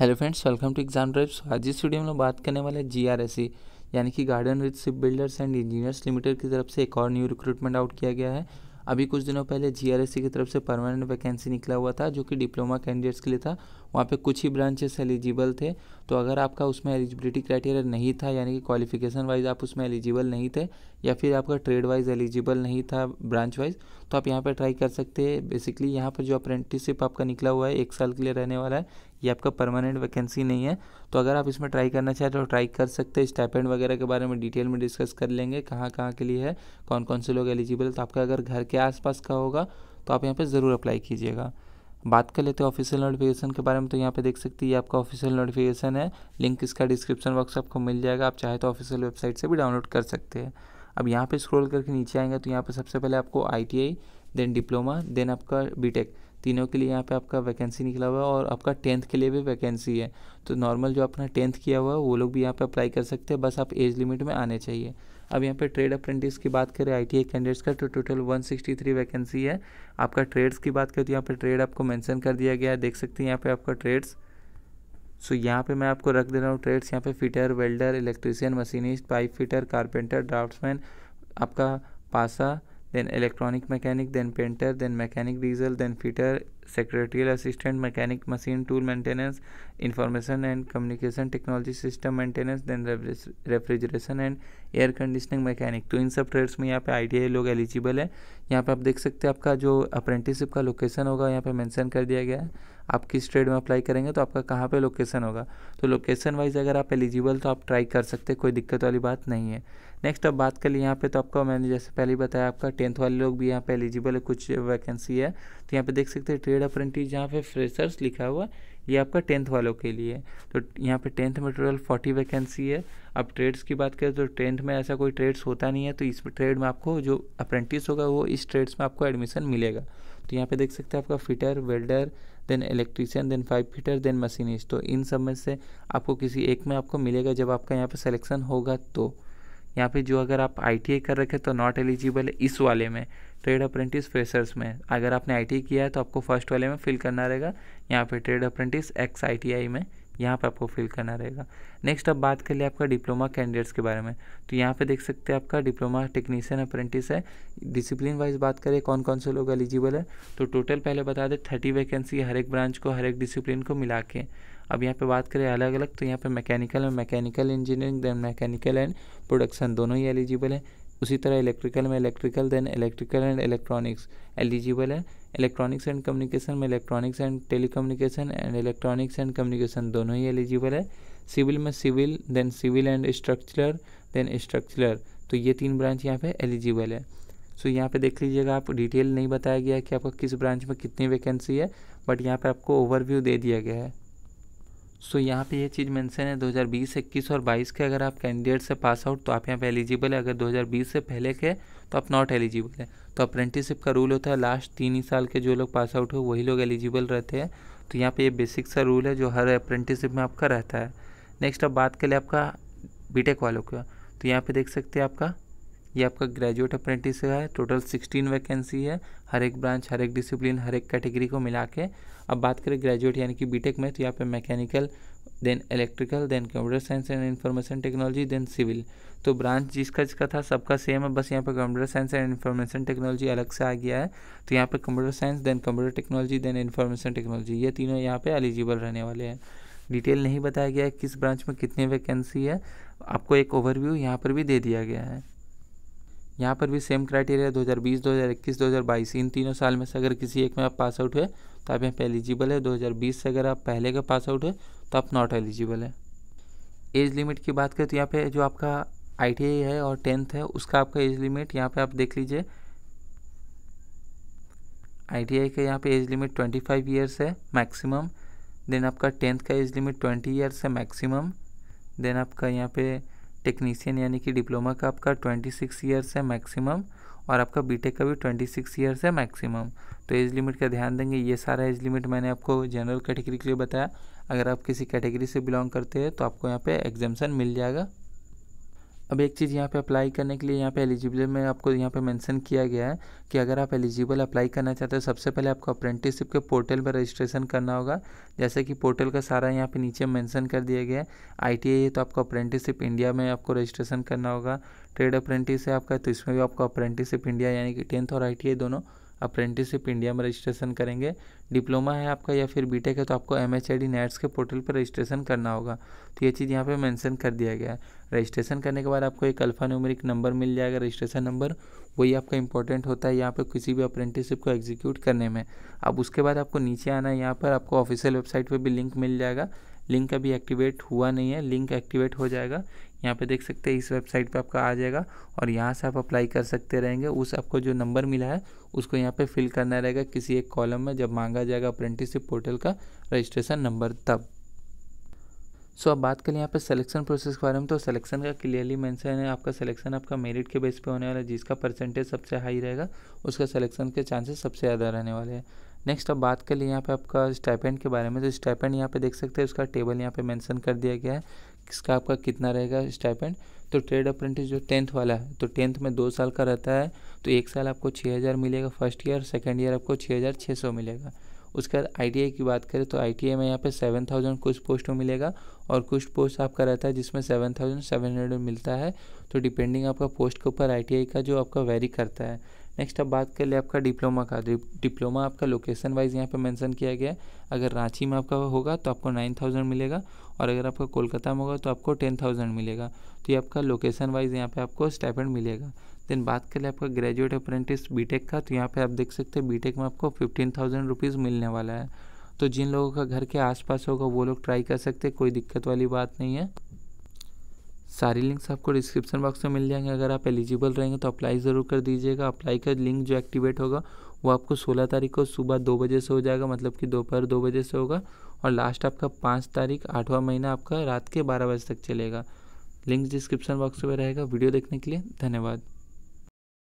hello friends welcome to Exam Drive आज इस video में लोग बात करने वाले जी आर एस सी यानी कि Garden with Ship Builders and Engineers Limited की तरफ से एक और न्यू रिक्रूटमेंट आउट किया गया है अभी कुछ दिनों पहले जी आर एस सी की तरफ से परमानेंट वैकेंसी निकला हुआ था जो कि डिप्लोमा कैंडिडेट्स के लिए था वहाँ पर कुछ ही ब्रांचेस एलिजिबल थे तो अगर आपका उसमें एलिजिबिलिटी क्राइटेरिया नहीं था यानी कि क्वालिफिकेशन वाइज आप उसमें एलिजिबल नहीं थे या फिर आपका ट्रेड वाइज एलिजिबल नहीं था ब्रांच वाइज तो आप यहाँ पर ट्राई कर सकते हैं बेसिकली यहाँ पर जो अप्रेंटिसशिप आपका निकला हुआ है एक साल के लिए रहने वाला है ये आपका परमानेंट वैकेंसी नहीं है तो अगर आप इसमें ट्राई करना चाहें तो ट्राई कर सकते हैं स्टेप एंड वगैरह के बारे में डिटेल में डिस्कस कर लेंगे कहाँ कहाँ के लिए है कौन कौन से लोग एलिजिबल तो आपका अगर घर के आसपास का होगा तो आप यहाँ पर ज़रूर अप्लाई कीजिएगा बात कर लेते हैं ऑफिशियल नोटिफिकेशन के बारे में तो यहाँ पे देख सकती है ये आपका ऑफिशियल नोटिफिकेशन है लिंक इसका डिस्क्रिप्शन बॉक्स आपको मिल जाएगा आप चाहे तो ऑफिशियल वेबसाइट से भी डाउनलोड कर सकते हैं अब यहाँ पे स्क्रॉल करके नीचे आएंगे तो यहाँ पे सबसे पहले आपको आई देन डिप्लोमा देन आपका बीटेक तीनों के लिए यहाँ पे आपका वैकेंसी निकला हुआ है और आपका टेंथ के लिए भी वैकेंसी है तो नॉर्मल जो अपना टेंथ किया हुआ है वो लोग भी यहाँ पे अप्लाई कर सकते हैं बस आप एज लिमिट में आने चाहिए अब यहाँ पे ट्रेड अप्रेंटिस की बात करें आई कैंडिडेट्स का तो टोटल 163 वैकेंसी है आपका ट्रेड्स की बात करें तो यहाँ पर ट्रेड आपको मैंसन कर दिया गया है देख सकते हैं यहाँ पर आपका ट्रेड्स सो so, यहाँ पे मैं आपको रख दे रहा हूँ ट्रेड्स यहाँ पे fitter welder electrician machinist pipe fitter carpenter draftsman आपका पासा then electronic mechanic then painter then mechanic diesel then fitter secretarial assistant mechanic machine tool maintenance information and communication technology system maintenance then refrigeration and air conditioning mechanic तो इन सब trades में यहाँ पे आई लोग eligible है यहाँ पे आप देख सकते हैं आपका जो अप्रेंटिसिप का लोकेशन होगा यहाँ पे मेंशन कर दिया गया है आप किस ट्रेड में अप्लाई करेंगे तो आपका कहाँ पे लोकेशन होगा तो लोकेशन वाइज अगर आप एलिजिबल तो आप ट्राई कर सकते कोई दिक्कत वाली बात नहीं है नेक्स्ट अब बात कर लिए यहाँ पे तो आपका मैंने जैसे पहले बताया आपका टेंथ वाले लोग भी यहाँ पे एलिजिबल है कुछ वैकेंसी है तो यहाँ पे देख सकते हैं ट्रेड ट्रेड अप्रेंटिस जहाँ पे फ्रेशर्स लिखा हुआ ये आपका टेंथ वालों के लिए है तो यहाँ पे टेंथ में टोटल फोर्टी वैकेंसी है अब ट्रेड्स की बात करें तो टेंथ में ऐसा कोई ट्रेड्स होता नहीं है तो इस ट्रेड में आपको जो अप्रेंटिस होगा वो इस ट्रेड्स में आपको एडमिशन मिलेगा तो यहाँ पे देख सकते हैं आपका fitter welder then electrician then pipe fitter then machinist तो इन सब में से आपको किसी एक में आपको मिलेगा जब आपका यहाँ पर सलेक्शन होगा तो यहाँ पे जो अगर आप आई कर रखे तो नॉट एलिजिबल है इस वाले में ट्रेड अप्रेंटिस फ्रेशर्स में अगर आपने आई किया है तो आपको फर्स्ट वाले में फिल करना रहेगा यहाँ पे ट्रेड अप्रेंटिस एक्स आई में यहाँ पे आपको फिल करना रहेगा नेक्स्ट अब बात कर लिया आपका डिप्लोमा कैंडिडेट्स के बारे में तो यहाँ पे देख सकते हैं आपका डिप्लोमा टेक्नीशियन अप्रेंटिस है डिसिप्लिन वाइज बात करें कौन कौन से लोग एलिजिबल है तो टोटल पहले बता दें थर्टी वैकेंसी हर एक ब्रांच को हर एक डिसिप्लिन को मिला के अब यहाँ पे बात करें अलग अलग तो यहाँ पे मैकेनिकल में mechanical engineering then mechanical and production दोनों ही एलिजिबल है उसी तरह इलेक्ट्रिकल में electrical then electrical and electronics eligible है इलेक्ट्रॉनिक्स एंड कम्युनिकेशन में electronics and telecommunication and electronics and communication दोनों ही एलिजिबल है सिविल में civil then civil and structural then structural तो ये तीन ब्रांच यहाँ पे एलिजिबल है सो so, यहाँ पे देख लीजिएगा आप डिटेल नहीं बताया गया कि आपका किस ब्रांच में कितनी वैकेंसी है बट यहाँ पे आपको ओवरव्यू दे दिया गया है सो so, यहाँ पे ये चीज़ मेंशन है 2020, 21 और 22 के अगर आप कैंडिडेट से पास आउट तो आप यहाँ पे एलिजिबल है अगर 2020 से पहले के तो आप नॉट एलिजिबल है तो अप्रेंटिसिप का रूल होता है लास्ट तीन ही साल के जो लोग पास आउट हो वही लोग एलिजिबल रहते हैं तो यहाँ पे ये बेसिक सा रूल है जो हर अप्रेंटिसिप में आपका रहता है नेक्स्ट अब बात करें आपका बी वालों का तो यहाँ पर देख सकते हैं आपका ये आपका ग्रेजुएट अप्रेंटिस है टोटल सिक्सटीन वैकेंसी है हर एक ब्रांच हर एक डिसिप्लिन हर एक कैटेगरी को मिला के अब बात करें ग्रेजुएट यानी कि बीटेक में तो यहाँ पे mechanical then electrical then computer science and information technology then civil तो ब्रांच जिसका जिसका था सबका सेम है बस यहाँ पर computer science and information technology अलग से आ गया है तो यहाँ पर computer science then computer technology then information technology ये तीनों यहाँ पर एलिजिबल रहने वाले हैं डिटेल नहीं बताया गया है किस ब्रांच में कितनी वैकेंसी है आपको एक ओवरव्यू यहाँ पर भी दे दिया गया है यहाँ पर भी सेम क्राइटेरिया 2020, 2021, 2022 इन तीनों साल में से अगर किसी एक में आप पास आउट हुए तो आप यहाँ पे एलिजिबल है 2020 से अगर आप पहले का पास आउट हुए तो आप नॉट एलिजिबल है एज लिमिट की बात करें तो यहाँ पे जो आपका आई है और टेंथ है उसका आपका एज लिमिट यहाँ पे आप देख लीजिए आई का यहाँ पर age limit twenty five years है मैक्सिमम देन आपका टेंथ का एज लिमिट ट्वेंटी ईयर्स है मैक्सिमम देन आपका यहाँ पे टेक्नीसियन यानी कि डिप्लोमा का आपका ट्वेंटी सिक्स ईयर्स है मैक्सिमम और आपका बीटेक का भी ट्वेंटी सिक्स ईयर्स है मैक्सिमम तो एज लिमिट का ध्यान देंगे ये सारा एज लिमिट मैंने आपको जनरल कैटेगरी के लिए बताया अगर आप किसी कैटेगरी से बिलोंग करते हैं तो आपको यहाँ पे एग्जामेशन मिल जाएगा अब एक चीज़ यहाँ पे अप्लाई करने के लिए यहाँ पे एलिजिबल में आपको यहाँ पे मेंशन किया गया है कि अगर आप एलिजिबल अप्लाई करना चाहते हो सबसे पहले आपको अप्रेंटिसशिप के पोर्टल पर रजिस्ट्रेशन करना होगा जैसे कि पोर्टल का सारा यहाँ पे नीचे मेंशन कर दिया गया है आई है तो आपको अप्रेंटिसशिप इंडिया में आपको रजिस्ट्रेशन करना होगा ट्रेड अप्रेंटिस है आपका तो इसमें भी आपको अप्रेंटिसशिप इंडिया यानी कि टेंथ और आई दोनों अप्रेंटिसशिप इंडिया में रजिस्ट्रेशन करेंगे डिप्लोमा है आपका या फिर बीटेक है तो आपको एम एच नेट्स के पोर्टल पर रजिस्ट्रेशन करना होगा तो ये चीज़ यहाँ पे मेंशन कर दिया गया है रजिस्ट्रेशन करने के बाद आपको एक अल्फा न्यूमेरिक नंबर मिल जाएगा रजिस्ट्रेशन नंबर वही आपका इंपॉर्टेंट होता है यहाँ पर किसी भी अप्रेंटिसिप को एग्जीक्यूट करने में अब उसके बाद आपको नीचे आना है यहाँ पर आपको ऑफिशियल वेबसाइट पर भी लिंक मिल जाएगा लिंक अभी एक्टिवेट हुआ नहीं है लिंक एक्टिवेट हो जाएगा यहाँ पे देख सकते हैं इस वेबसाइट पे आपका आ जाएगा और यहाँ से आप अप्लाई कर सकते रहेंगे उस आपको जो नंबर मिला है उसको यहाँ पे फिल करना रहेगा किसी एक कॉलम में जब मांगा जाएगा अप्रेंटिसशिप पोर्टल का रजिस्ट्रेशन नंबर तब सो so, अब बात करें यहाँ पे सिलेक्शन प्रोसेस के बारे में तो सिलेक्शन का क्लियरली मेंशन है आपका सिलेक्शन आपका मेरिट के बेस पे होने वाला है जिसका परसेंटेज सबसे हाई रहेगा उसका सिलेक्शन के चांसेस सबसे ज़्यादा रहने वाले हैं नेक्स्ट अब बात कर लिए यहाँ पे आपका स्टाइपेंड के बारे में तो स्टाइपेंड यहाँ पे देख सकते हैं उसका टेबल यहाँ पे मेंशन कर दिया गया है किसका आपका कितना रहेगा स्टाइपेंड तो ट्रेड अप्रेंटिस जो टेंथ वाला है तो टेंथ में दो साल का रहता है तो एक साल आपको छः हज़ार मिलेगा फर्स्ट ईयर सेकेंड ईयर आपको छः हज़ार छः सौ मिलेगा उसके बाद आई टी आई की बात करें तो आई टी आई में यहाँ पे सेवन थाउजेंड कुछ पोस्ट में मिलेगा और कुछ पोस्ट आपका रहता है जिसमें सेवन थाउजेंड सेवन हंड्रेड मिलता है तो डिपेंडिंग आपका पोस्ट के ऊपर आई टी आई का जो आपका वेरी करता है नेक्स्ट अब बात कर ले आपका डिप्लोमा का डिप्लोमा आपका लोकेशन वाइज यहाँ पे मेंशन किया गया है अगर रांची में आपका होगा तो आपको नाइन थाउजेंड मिलेगा और अगर आपका कोलकाता में होगा तो आपको टेन थाउजेंड मिलेगा तो ये आपका लोकेशन वाइज यहाँ पे आपको स्टाइपेंड मिलेगा देन बात कर ले आपका ग्रेजुएट अप्रेंटिस बीटेक का तो यहाँ पर आप देख सकते हैं बीटेक में आपको फिफ्टीन थाउजेंड रुपीज़ मिलने वाला है तो जिन लोगों का घर के आसपास होगा वो लोग ट्राई कर सकते कोई दिक्कत वाली बात नहीं है सारी लिंक्स आपको डिस्क्रिप्शन बॉक्स में मिल जाएंगे अगर आप एलिजिबल रहेंगे तो अप्लाई ज़रूर कर दीजिएगा अप्लाई का लिंक जो एक्टिवेट होगा वो आपको 16 तारीख को सुबह दो बजे से हो जाएगा मतलब कि दोपहर दो बजे से होगा और लास्ट आपका पाँच तारीख आठवां महीना आपका रात के बारह बजे तक चलेगा लिंक डिस्क्रिप्शन बॉक्स में रहेगा वीडियो देखने के लिए धन्यवाद